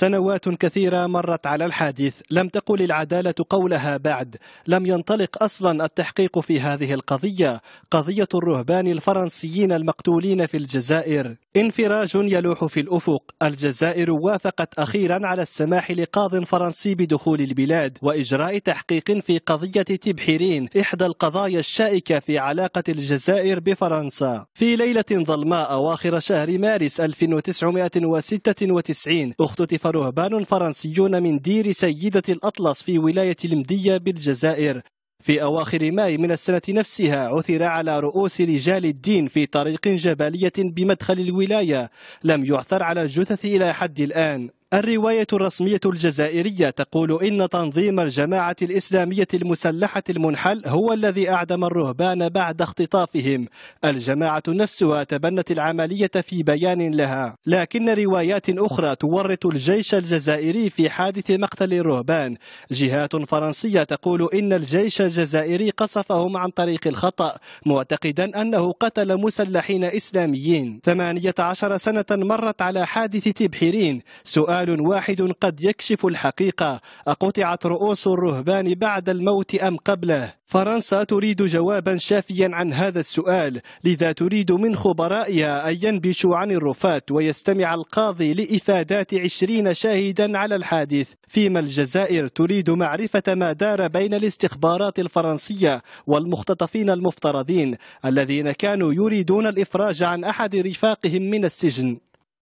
سنوات كثيرة مرت على الحادث لم تقل العدالة قولها بعد لم ينطلق أصلا التحقيق في هذه القضية قضية الرهبان الفرنسيين المقتولين في الجزائر انفراج يلوح في الأفق الجزائر وافقت أخيرا على السماح لقاض فرنسي بدخول البلاد وإجراء تحقيق في قضية تبحيرين إحدى القضايا الشائكة في علاقة الجزائر بفرنسا في ليلة ظلماء أواخر شهر مارس 1996 اختطف رهبان فرنسيون من دير سيدة الأطلس في ولاية المدية بالجزائر في أواخر ماي من السنة نفسها عثر على رؤوس رجال الدين في طريق جبلية بمدخل الولاية لم يعثر على الجثث إلى حد الآن الرواية الرسمية الجزائرية تقول إن تنظيم الجماعة الإسلامية المسلحة المنحل هو الذي أعدم الرهبان بعد اختطافهم الجماعة نفسها تبنت العملية في بيان لها لكن روايات أخرى تورط الجيش الجزائري في حادث مقتل الرهبان جهات فرنسية تقول إن الجيش الجزائري قصفهم عن طريق الخطأ معتقدا أنه قتل مسلحين إسلاميين 18 سنة مرت على حادث تبحيرين سؤال سؤال واحد قد يكشف الحقيقة أقطعت رؤوس الرهبان بعد الموت أم قبله؟ فرنسا تريد جوابا شافيا عن هذا السؤال لذا تريد من خبرائها أن ينبشوا عن الرفات ويستمع القاضي لإفادات عشرين شاهدا على الحادث فيما الجزائر تريد معرفة ما دار بين الاستخبارات الفرنسية والمختطفين المفترضين الذين كانوا يريدون الإفراج عن أحد رفاقهم من السجن